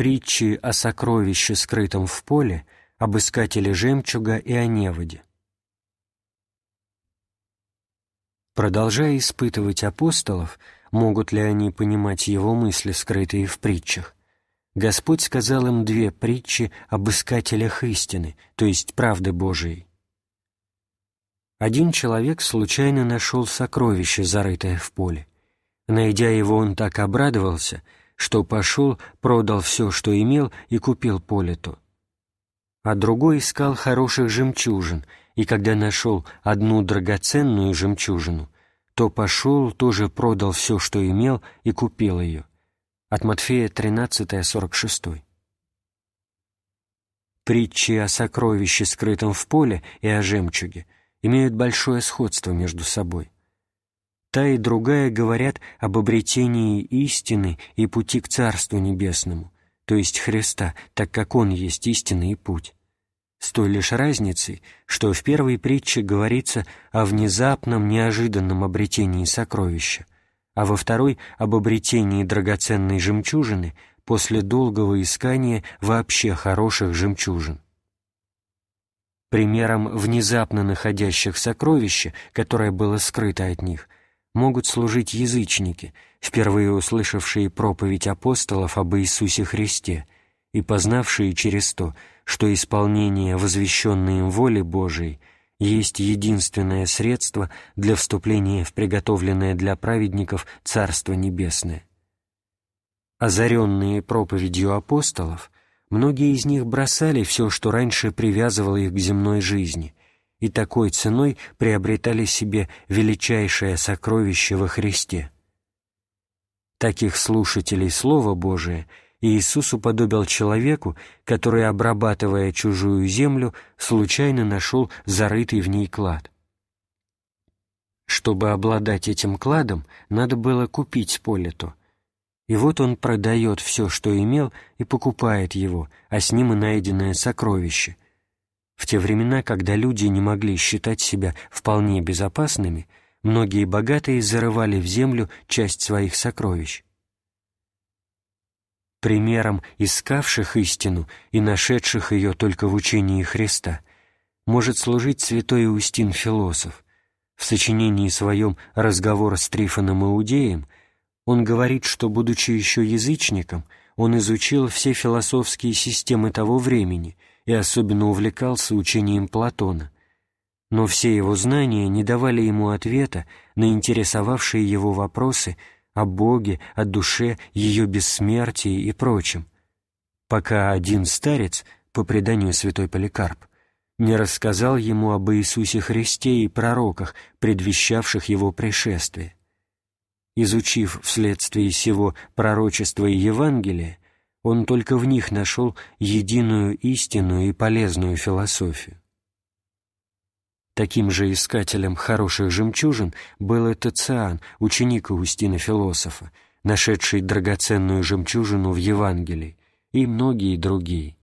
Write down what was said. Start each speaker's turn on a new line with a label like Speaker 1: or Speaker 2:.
Speaker 1: притчи о сокровище, скрытом в поле, об искателе жемчуга и о неводе. Продолжая испытывать апостолов, могут ли они понимать его мысли, скрытые в притчах, Господь сказал им две притчи об искателях истины, то есть правды Божией. Один человек случайно нашел сокровище, зарытое в поле. Найдя его, он так обрадовался — что пошел, продал все, что имел, и купил политу. А другой искал хороших жемчужин, и когда нашел одну драгоценную жемчужину, то пошел, тоже продал все, что имел, и купил ее. От Матфея 13, 46. Притчи о сокровище, скрытом в поле, и о жемчуге имеют большое сходство между собой – та и другая говорят об обретении истины и пути к Царству Небесному, то есть Христа, так как Он есть истинный путь. С той лишь разницей, что в первой притче говорится о внезапном, неожиданном обретении сокровища, а во второй — об обретении драгоценной жемчужины после долгого искания вообще хороших жемчужин. Примером внезапно находящих сокровища, которое было скрыто от них — могут служить язычники, впервые услышавшие проповедь апостолов об Иисусе Христе и познавшие через то, что исполнение возвещенной им воли Божией есть единственное средство для вступления в приготовленное для праведников Царство Небесное. Озаренные проповедью апостолов, многие из них бросали все, что раньше привязывало их к земной жизни – и такой ценой приобретали себе величайшее сокровище во Христе. Таких слушателей Слова Божия Иисус уподобил человеку, который, обрабатывая чужую землю, случайно нашел зарытый в ней клад. Чтобы обладать этим кладом, надо было купить то, И вот он продает все, что имел, и покупает его, а с ним и найденное сокровище — те времена, когда люди не могли считать себя вполне безопасными, многие богатые зарывали в землю часть своих сокровищ. Примером искавших истину и нашедших ее только в учении Христа может служить святой Устин Философ. В сочинении своем «Разговор с Трифоном Иудеем» он говорит, что, будучи еще язычником, он изучил все философские системы того времени — и особенно увлекался учением Платона, но все его знания не давали ему ответа на интересовавшие его вопросы о Боге, о душе, ее бессмертии и прочем, пока один старец, по преданию святой Поликарп, не рассказал ему об Иисусе Христе и пророках, предвещавших его пришествие. Изучив вследствие сего пророчества и Евангелие, он только в них нашел единую истинную и полезную философию. Таким же искателем хороших жемчужин был и Тациан, ученик Аустина-философа, нашедший драгоценную жемчужину в Евангелии, и многие другие.